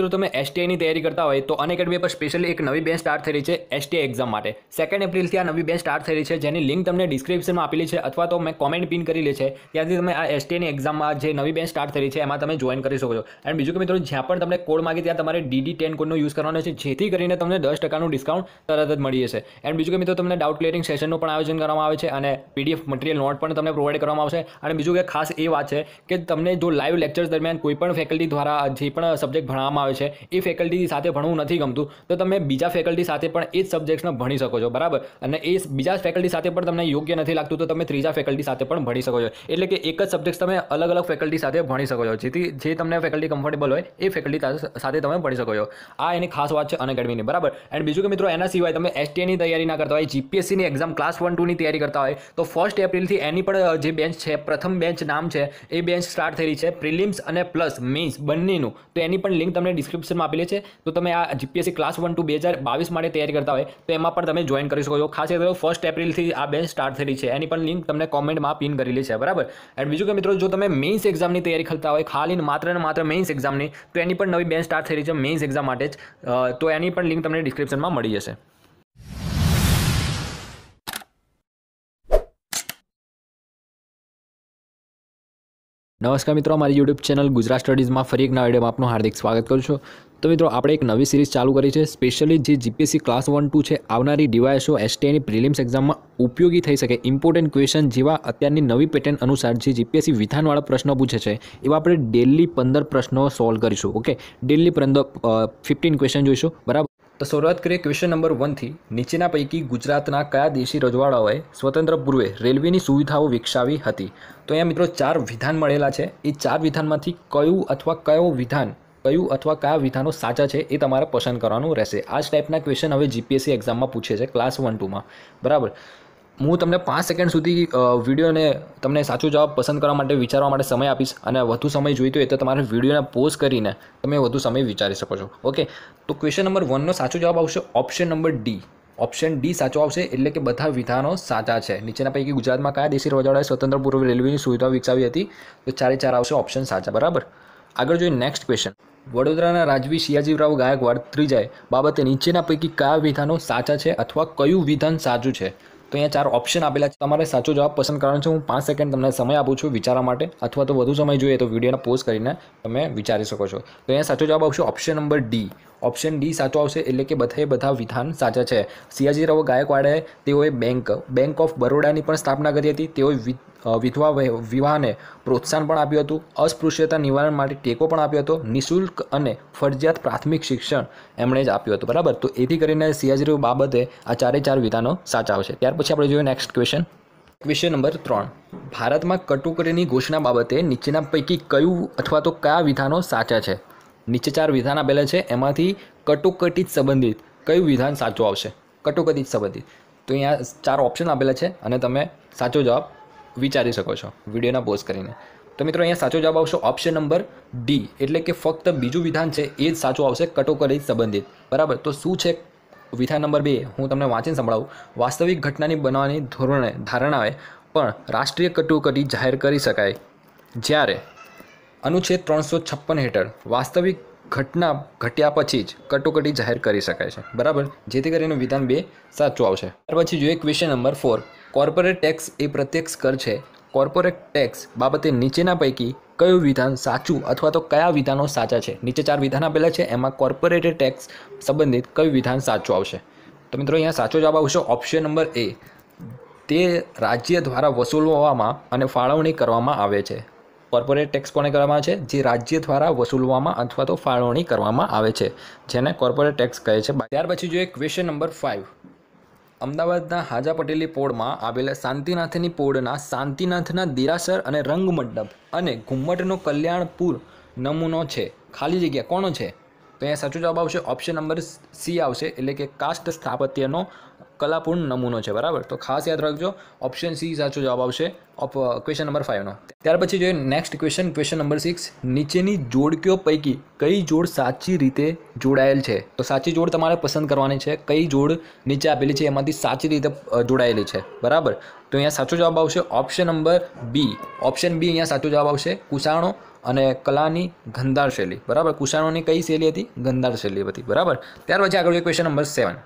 મિત્રો તમે એસટીઆઈની તૈયારી કરતા હોય તો અનએકેડમી પર સ્પેશિયલી એક નવી બેચ સ્ટાર્ટ થઈ રહી છે એસટીઆઈ એક્ઝામ માટે સેકન્ડ એપ્રિલથી આ નવી બેચ સ્ટાર્ટ થઈ રહી છે જેની લિંક તમને ડિસ્ક્રિપ્શનમાં આપેલી છે અથવા તો મેં કોમેન્ટ પિન લે છે ત્યાંથી તમે આ એસટીઆઈની એક્ઝામમાં જે નવી બેચ સ્ટાર્ટ થઈ રહી છે એમાં તમે જોઈન કરી શકો છો એન્ડ બીજું કે મિત્રો જ્યાં પણ તમને કોડ માગે ત્યાં તમારે ડીડી ટેન કોડનો યુઝ કરવાનો છે જેથી કરીને તમને દસ ટકાનું ડિસ્કાઉન્ટ તરત જ મળી જશે એન્ડ બીજું કે મિત્રો તમને ડાઉટ ક્લિયરિંગ સેશનનું પણ આયોજન કરવામાં આવે છે અને પીડીએફ મટીરિયલ નોટ પણ તમને પ્રોવાઈડ કરવામાં આવશે અને બીજું કે ખાસ એ વાત છે કે તમને જો લાઈવ લેક્ચર્સ દરમિયાન કોઈ પણ ફેકલ્ટી દ્વારા જે પણ સબ્જેક્ટ ભણવામાં આવે આવે છે એ ફેકલ્ટીની સાથે ભણવું નથી ગમતું તો તમે બીજા ફેકલ્ટી સાથે પણ એ જ સબ્જેક્ટ્સને ભણી શકો છો બરાબર અને એ બીજા ફેકલ્ટી સાથે પણ તમને યોગ્ય નથી લાગતું તો તમે ત્રીજા ફેકલ્ટી સાથે પણ ભણી શકો છો એટલે કે એક જ સબ્જેક્ટ તમે અલગ અલગ ફેકલ્ટી સાથે ભણી શકો છો જેથી જે તમને ફેકલ્ટી કમ્ફર્ટેબલ હોય એ ફેકલ્ટી સાથે તમે ભણી શકો છો આ એની ખાસ વાત છે અનએકેડમીની બરાબર એન્ડ બીજું કે મિત્રો એના સિવાય તમે એસટીએની e તૈયારી ના કરતા હોય જીપીએસસીની એક્ઝામ ક્લાસ વન ટુની તૈયારી કરતા હોય તો ફર્સ્ટ એપ્રિલથી એની પણ જે બેન્ચ છે પ્રથમ બેન્ચ નામ છે એ બેન્ચ સ્ટાર્ટ થયેલી છે પ્રિલિમ્સ અને પ્લસ મેન્સ બંનેનું તો એની પણ લિંક તમને ડિસ્ક્રિપ્શનમાં આપેલી છે તો તમે આ જીપીએસસી ક્લાસ વન ટુ બે હજાર બાવીસ માટે તૈયારી કરતા હોય તો એમાં પણ તમે જોઈન કરી શકો છો ખાસ કરીને ફર્સ્ટ એપ્રિલથી આ બેચ સ્ટાર્ટ થઈ છે એની પણ લિંક તમને કોમેન્ટમાં પિન કરેલી છે બરાબર એન્ડ બીજું કે મિત્રો જો તમે મેઇન્સ એક્ઝામની તૈયારી કરતા હોય ખાલી માત્ર ને માત્ર મેઇન્સ એક્ઝામની તો એની પણ નવી બેચ સ્ટાર્ટ થયેલી છે મેઇન્સ એક્ઝામ માટે જ તો એની પણ લિંક તમને ડિસ્ક્રિપ્શનમાં મળી જશે નમસ્કાર મિત્રો મારી યુટ્યુબ ચેનલ ગુજરાત સ્ટડીઝમાં ફરી એક નવા વિડીયોમાં આપનું હાર્દિક સ્વાગત કરું છું તો મિત્રો આપણે એક નવી સિરીઝ ચાલુ કરી છે સ્પેશિયલી જે જીપીએસસી ક્લાસ વન ટુ છે આવનારી ડીવાયએસઓ એસટીઆઈની પ્રિલિમ્સ એક્ઝામમાં ઉપયોગી થઈ શકે ઇમ્પોર્ટન્ટ ક્વેશ્ચન જેવા અત્યારની નવી પેટર્ન અનુસાર જે જીપીએસસી વિધાનવાળા પ્રશ્નો પૂછે છે એવા આપણે ડેલી પંદર પ્રશ્નો સોલ્વ કરીશું ઓકે ડેલી પંદર ફિફ્ટીન ક્વેશ્ચન જોઈશું બરાબર તો શરૂઆત કરીએ ક્વેશ્ચન નંબર વનથી નીચેના પૈકી ગુજરાતના કયા દેશી રજવાડાઓએ સ્વતંત્ર પૂર્વે રેલવેની સુવિધાઓ વિકસાવી હતી તો અહીંયા મિત્રો ચાર વિધાન મળેલા છે એ ચાર વિધાનમાંથી કયું અથવા કયો વિધાન કયું અથવા કયા વિધાનો સાચા છે એ તમારે પસંદ કરવાનું રહેશે આ જ ટાઈપના ક્વેશ્ચન હવે જીપીએસસી એક્ઝામમાં પૂછે છે ક્લાસ વન ટુમાં બરાબર હું તમને પાંચ સેકન્ડ સુધી વિડીયોને તમને સાચો જવાબ પસંદ કરવા માટે વિચારવા માટે સમય આપીશ અને વધુ સમય જોઈતો હોય તો તમારે વિડીયોને પોઝ કરીને તમે વધુ સમય વિચારી શકો છો ઓકે તો ક્વેશ્ચન નંબર વનનો સાચો જવાબ આવશે option number D option D સાચો આવશે એટલે કે બધા વિધાનો સાચા છે નીચેના પૈકી ગુજરાતમાં કયા દેશી રજવાડાએ સ્વતંત્ર પૂર્વ રેલવેની સુવિધા વિકસાવી હતી તો ચારે ચાર આવશે ઓપ્શન સાચા બરાબર આગળ જોઈએ નેક્સ્ટ ક્વેશ્ચન વડોદરાના રાજવી શિયાજીરાવ ગાયકવાડ ત્રીજાએ બાબતે નીચેના પૈકી કયા વિધાનો સાચા છે અથવા કયું વિધાન સાચું છે તો અહીંયા ચાર ઓપ્શન આપેલા છે તમારે સાચો જવાબ પસંદ કરવાનો છે હું પાંચ સેકન્ડ તમને સમય આપું છું વિચારવા માટે અથવા તો વધુ સમય જોઈએ તો વિડીયોને પોઝ કરીને તમે વિચારી શકો છો તો અહીંયા સાચો જવાબ આવશે option number D option D સાચો આવશે એટલે કે બધાએ બધા વિધાન સાચા છે સિયાજીરાવ ગાયકવાડે તેઓએ બેંક બેંક ઓફ બરોડાની પણ સ્થાપના કરી હતી તેઓએ વિધવા વિવાહને પ્રોત્સાહન પણ આપ્યું હતું અસ્પૃશ્યતા નિવારણ માટે ટેકો પણ આપ્યો હતો નિઃશુલ્ક અને ફરજિયાત પ્રાથમિક શિક્ષણ એમણે જ આપ્યું હતું બરાબર તો એથી કરીને સિયાજી બાબતે આ ચારે ચાર વિધાનો સાચા આવશે ત્યાર પછી આપણે જોઈએ નેક્સ્ટ ક્વેશ્ચન ક્વેશ્ચન નંબર ત્રણ ભારતમાં કટોકટીની ઘોષણા બાબતે નીચેના પૈકી કયું અથવા તો કયા વિધાનો સાચા છે નીચે ચાર વિધાન આપેલા છે એમાંથી કટોકટી સંબંધિત કયું વિધાન સાચું આવશે કટોકટી સંબંધિત તો અહીંયા ચાર ઓપ્શન આપેલા છે અને તમે સાચો જવાબ વિચારી શકો છો વિડીયોના પોઝ કરીને તો મિત્રો અહીંયા સાચો જવાબ આવશે ઓપ્શન નંબર ડી એટલે કે ફક્ત બીજું વિધાન છે એ જ સાચું આવશે કટોકટી સંબંધિત બરાબર તો શું છે વિધાન નંબર બે હું તમને વાંચીને સંભળાવું વાસ્તવિક ઘટનાની બનાવવાની ધોરણે ધારણાએ પણ રાષ્ટ્રીય કટોકટી જાહેર કરી શકાય જ્યારે અનુચ્છેદ ત્રણસો છપ્પન હેઠળ વાસ્તવિક ઘટના ઘટ્યા પછી જ કટોકટી જાહેર કરી શકાય છે બરાબર જેથી કરીને વિધાન બે સાચું આવશે ત્યાર પછી જોઈએ question number four corporate tax એ પ્રત્યક્ષ કર છે કોર્પોરેટ ટેક્સ બાબતે નીચેના પૈકી કયું વિધાન સાચું અથવા તો કયા વિધાનો સાચા છે નીચે ચાર વિધાન આપેલા છે એમાં કોર્પોરેટ ટેક્સ સંબંધિત કયું વિધાન સાચું આવશે તો મિત્રો અહીંયા સાચો જવાબ આવશે ઓપ્શન નંબર એ તે રાજ્ય દ્વારા વસૂલવામાં અને ફાળવણી કરવામાં આવે છે કોર્પોરેટ ટેક્સ કોને કરવામાં આવે છે જે રાજ્ય દ્વારા વસૂલવામાં અથવા તો ફાળવણી કરવામાં આવે છે જેને કોર્પોરેટ ટેક્સ કહે છે ત્યાર પછી જોઈએ ક્વેશ્ચન નંબર ફાઇવ અમદાવાદના હાજા પટેલી પોળમાં આવેલા શાંતિનાથની પોળના શાંતિનાથના દિરાસર અને રંગમંડપ અને ઘુમ્મટનો કલ્યાણપુર નમૂનો છે ખાલી જગ્યા કોનો છે તો અહીંયા સાચો જવાબ આવશે ઓપ્શન નંબર સી આવશે એટલે કે કાસ્ટ સ્થાપત્યનો કલાપૂર્ણ નમૂનો છે બરાબર તો ખાસ યાદ રાખજો ઓપ્શન સી સાચો જવાબ આવશે ક્વેશ્ચન નંબર ફાઇવનો ત્યાર પછી જોઈએ next question question number six નીચેની જોડકીઓ પૈકી કઈ જોડ સાચી રીતે જોડાયેલ છે તો સાચી જોડ તમારે પસંદ કરવાની છે કઈ જોડ નીચે આપેલી છે એમાંથી સાચી રીતે જોડાયેલી છે બરાબર તો અહીંયા સાચો જવાબ આવશે option number B option B અહીંયા સાચો જવાબ આવશે કુસાણો અને કલાની ગંધાર શૈલી બરાબર કુશાણોની કઈ શૈલી હતી ગંધાર શૈલી હતી બરાબર ત્યાર પછી આગળ ક્વેશ્ચન નંબર સેવન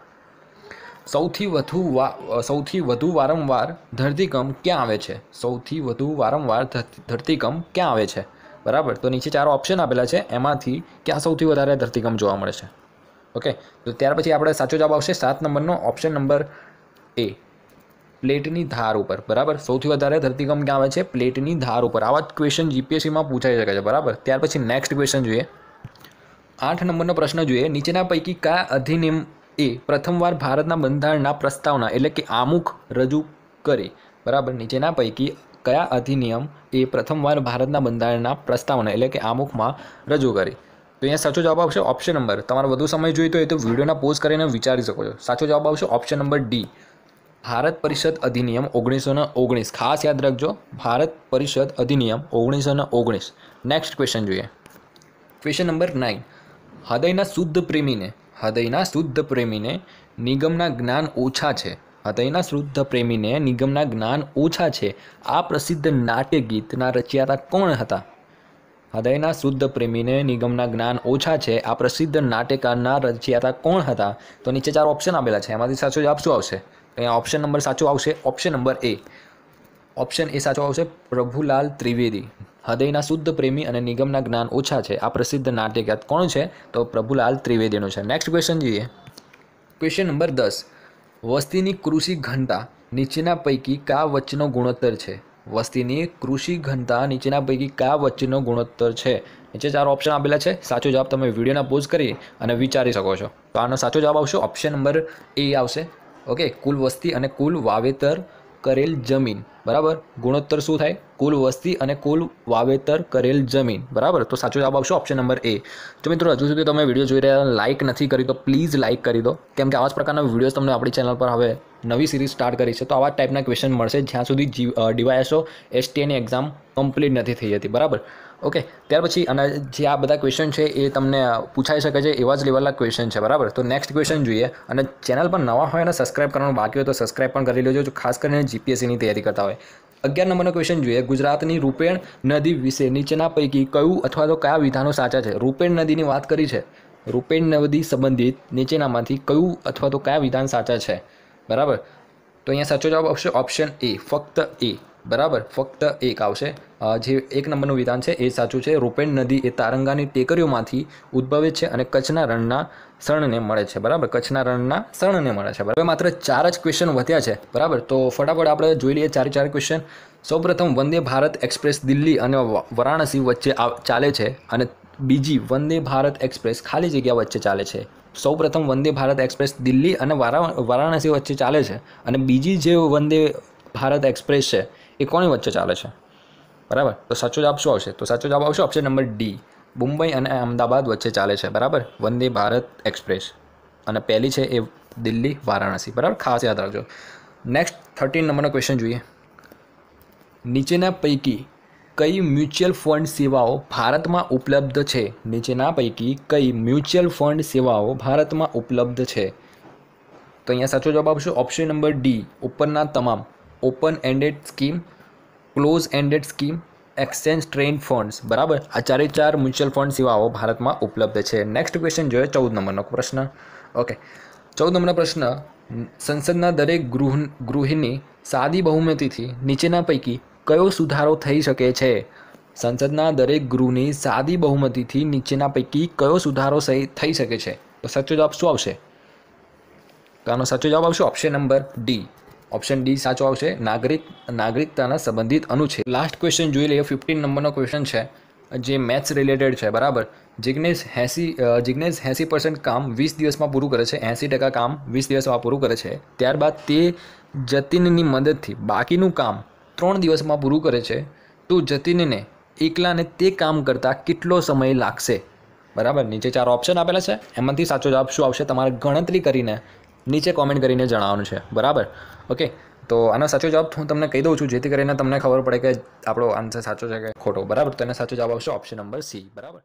સૌથી વધુ સૌથી વધુ વારંવાર ધરતીકંપ ક્યાં આવે છે સૌથી વધુ વારંવાર ધરતીકંપ ક્યાં આવે છે બરાબર તો નીચે ચાર ઓપ્શન આપેલા છે એમાંથી ક્યાં સૌથી વધારે ધરતીકંપ જોવા મળે છે ઓકે તો ત્યાર પછી આપણે સાચો જવાબ આવશે સાત નંબરનો ઓપ્શન નંબર એ પ્લેટની ધાર ઉપર બરાબર સૌથી વધારે ધરતીકંપ ક્યાં આવે છે પ્લેટની ધાર ઉપર આવા જ ક્વેશ્ચન જીપીએસસીમાં પૂછાઈ શકે છે બરાબર ત્યાર પછી નેક્સ્ટ ક્વેશ્ચન જોઈએ આઠ નંબરનો પ્રશ્ન જોઈએ નીચેના પૈકી કયા અધિનિયમ એ પ્રથમવાર ભારતના બંધારણના પ્રસ્તાવના એટલે કે આમુખ રજૂ કરે બરાબર જેના પૈકી કયા અધિનિયમ એ પ્રથમવાર ભારતના બંધારણના પ્રસ્તાવના એટલે કે આમુખમાં રજૂ કરી તો અહીંયા સાચો જવાબ આવશે ઓપ્શન નંબર તમારે વધુ સમય જોઈતો હોય તો વિડીયોના પોઝ કરીને વિચારી શકો છો સાચો જવાબ આવશે ઓપ્શન નંબર ડી ભારત પરિષદ અધિનિયમ ઓગણીસોને ઓગણીસ ખાસ યાદ રાખજો ભારત પરિષદ અધિનિયમ ઓગણીસો ને ઓગણીસ નેક્સ્ટ ક્વેશ્ચન જોઈએ ક્વેશ્ચન નંબર નાઇન હૃદયના શુદ્ધ પ્રેમીને હૃદયના શુદ્ધ પ્રેમીને નિગમના જ્ઞાન ઓછા છે હૃદયના શુદ્ધ પ્રેમીને નિગમના જ્ઞાન ઓછા છે આ પ્રસિદ્ધ નાટ્ય ગીતના રચયિતા કોણ હતા હૃદયના શુદ્ધ પ્રેમીને નિગમના જ્ઞાન ઓછા છે આ પ્રસિદ્ધ નાટ્યકારના રચયિતા કોણ હતા તો નીચે ચાર ઓપ્શન આપેલા છે એમાંથી સાચો જવાબ શું આવશે અહીંયા ઓપ્શન નંબર સાચો આવશે option number A option A સાચો આવશે પ્રભુલાલ ત્રિવેદી હૃદયના શુદ્ધ પ્રેમી અને નિગમના જ્ઞાન ઓછા છે આ પ્રસિદ્ધ નાટ્યગીત કોણ છે તો પ્રભુલાલ ત્રિવેદીનું છે નેક્સ્ટ ક્વેશ્ચન જોઈએ ક્વેશ્ચન નંબર દસ વસ્તીની કૃષિ ઘનતા નીચેના પૈકી કા વચ્ચેનો ગુણોત્તર છે વસ્તીની કૃષિ ઘનતા નીચેના પૈકી કા વચ્ચેનો ગુણોત્તર છે નીચે ચાર ઓપ્શન આપેલા છે સાચો જવાબ તમે વિડીયોના પોઝ કરી અને વિચારી શકો છો તો આનો સાચો જવાબ આવશે ઓપ્શન નંબર એ આવશે ઓકે કુલ વસ્તી અને કુલ વાવેતર કરેલ જમીન બરાબર ગુણોત્તર શું થાય કુલ વસ્તી અને કુલ વાવેતર કરેલ જમીન બરાબર તો સાચો જવાબ આવશે ઓપ્શન નંબર એ તો મિત્રો હજુ સુધી તમે વિડીયો જોઈ રહ્યા લાઇક નથી કરી તો પ્લીઝ લાઇક કરી દો કેમ કે આવા જ પ્રકારના વિડીયોઝ તમને આપણી ચેનલ પર હવે નવી સિરીઝ સ્ટાર્ટ કરી છે તો આવા ટાઈપના ક્વેશ્ચન મળશે જ્યાં સુધી ડીવાયએસઓ એસટીએની એક્ઝામ કમ્પ્લીટ નથી થઈ જતી બરાબર ઓકે ત્યાર પછી અને જે આ બધા ક્વેશ્ચન છે એ તમને પૂછાઈ શકે છે એવા જ લેવલના ક્વેશ્ચન છે બરાબર તો નેક્સ્ટ ક્વેશ્ચન જોઈએ અને ચેનલ પર નવા હોય અને સબસ્ક્રાઈબ કરવાનું બાકી હોય તો સબસ્ક્રાઇબ પણ કરી લેજો ખાસ કરીને જીપીએસસીની તૈયારી કરતા હોય અગિયાર નંબરનો ક્વેશ્ચન જોઈએ ગુજરાતની રૂપેણ નદી વિશે નીચેના પૈકી કયું અથવા તો કયા વિધાનો સાચા છે રૂપેણ નદીની વાત કરી છે રૂપેણ નદી સંબંધિત નીચેનામાંથી કયું અથવા તો કયા વિધાન સાચા છે બરાબર તો અહીંયા સાચો જવાબ આવશે ઓપ્શન એ ફક્ત એ બરાબર ફક્ત એક આવશે જે એક નંબરનું વિધાન છે એ સાચું છે રૂપેણ નદી એ તારંગાની ટેકરીઓમાંથી ઉદ્ભવે છે અને કચ્છના રણના શરણને મળે છે બરાબર કચ્છના રણના શરણને મળે છે બરાબર માત્ર ચાર જ ક્વેશ્ચન વધ્યા છે બરાબર તો ફટાફટ આપણે જોઈ લઈએ ચારે ચાર ક્વેશ્ચન સૌપ્રથમ વંદે ભારત એક્સપ્રેસ દિલ્હી અને વારાણસી વચ્ચે ચાલે છે અને બીજી વંદે ભારત એક્સપ્રેસ ખાલી જગ્યા વચ્ચે ચાલે છે સૌપ્રથમ વંદે ભારત એક્સપ્રેસ દિલ્હી અને વારાણસી વચ્ચે ચાલે છે અને બીજી જે વંદે ભારત એક્સપ્રેસ છે એ કોની વચ્ચે ચાલે છે બરાબર તો સાચો જવાબ શું આવશે તો સાચો જવાબ આવશે ઓપ્શન નંબર ડી મુંબઈ અને અમદાવાદ વચ્ચે ચાલે છે બરાબર વંદે ભારત એક્સપ્રેસ અને પહેલી છે એ દિલ્હી વારાણસી બરાબર ખાસ યાદ રાખજો નેક્સ્ટ થર્ટીન નંબરનો ક્વેશ્ચન જોઈએ નીચેના પૈકી કઈ મ્યુચ્યુઅલ ફંડ સેવાઓ ભારતમાં ઉપલબ્ધ છે નીચેના પૈકી કઈ મ્યુચ્યુઅલ ફંડ સેવાઓ ભારતમાં ઉપલબ્ધ છે તો અહીંયા સાચો જવાબ આપશો ઓપ્શન નંબર ડી ઉપરના તમામ open ended scheme close ended scheme exchange traded funds બરાબર આ ચારે ચાર મ્યુચ્યુઅલ ફંડ સેવાઓ ભારતમાં ઉપલબ્ધ છે નેક્સ્ટ ક્વેશ્ચન જોઈએ ચૌદ નંબરનો પ્રશ્ન ઓકે ચૌદ નંબરનો પ્રશ્ન સંસદના દરેક ગૃહ ગૃહિણી સાદી બહુમતીથી નીચેના પૈકી કયો સુધારો થઈ શકે છે સંસદના દરેક ગૃહની સાદી બહુમતીથી નીચેના પૈકી કયો સુધારો થઈ શકે છે તો સાચો જવાબ શું આવશે તો આનો સાચો જવાબ આવશે option number D option D સાચો આવશે નાગરિક નાગરિકતાના સંબંધિત અનુચ્છેદ લાસ્ટ ક્વેશ્ચન જોઈ લઈએ ફિફ્ટીન નંબરનો ક્વેશ્ચન છે જે મેથ્સ રિલેટેડ છે બરાબર જિગ્નેશ એંસી જિગ્નેશ એંસી પર્સન્ટ કામ વીસ દિવસમાં પૂરું કરે છે એંસી ટકા કામ વીસ દિવસમાં પૂરું કરે છે ત્યારબાદ તે જતીનની મદદથી બાકીનું કામ ત્રણ દિવસમાં પૂરું કરે છે તો જતીનને એકલાને તે કામ કરતાં કેટલો સમય લાગશે બરાબર નીચે ચાર ઓપ્શન આપેલા છે એમાંથી સાચો જવાબ શું આવશે તમારે ગણતરી કરીને નીચે કોમેન્ટ કરીને જણાવવાનું છે બરાબર ઓકે તો આનો સાચો જવાબ હું તમને કહી દઉં છું જેથી કરીને તમને ખબર પડે કે આપણો આન્સર સાચો છે કે ખોટો બરાબર તો એનો સાચો જવાબ આવશે ઓપ્શન નંબર સી બરાબર